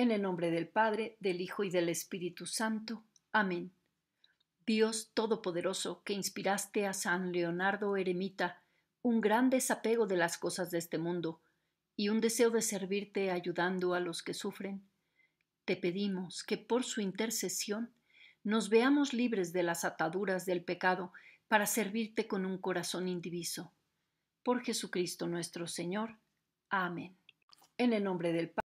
En el nombre del Padre, del Hijo y del Espíritu Santo. Amén. Dios Todopoderoso, que inspiraste a San Leonardo Eremita un gran desapego de las cosas de este mundo y un deseo de servirte ayudando a los que sufren, te pedimos que por su intercesión nos veamos libres de las ataduras del pecado para servirte con un corazón indiviso. Por Jesucristo nuestro Señor. Amén. En el nombre del Padre,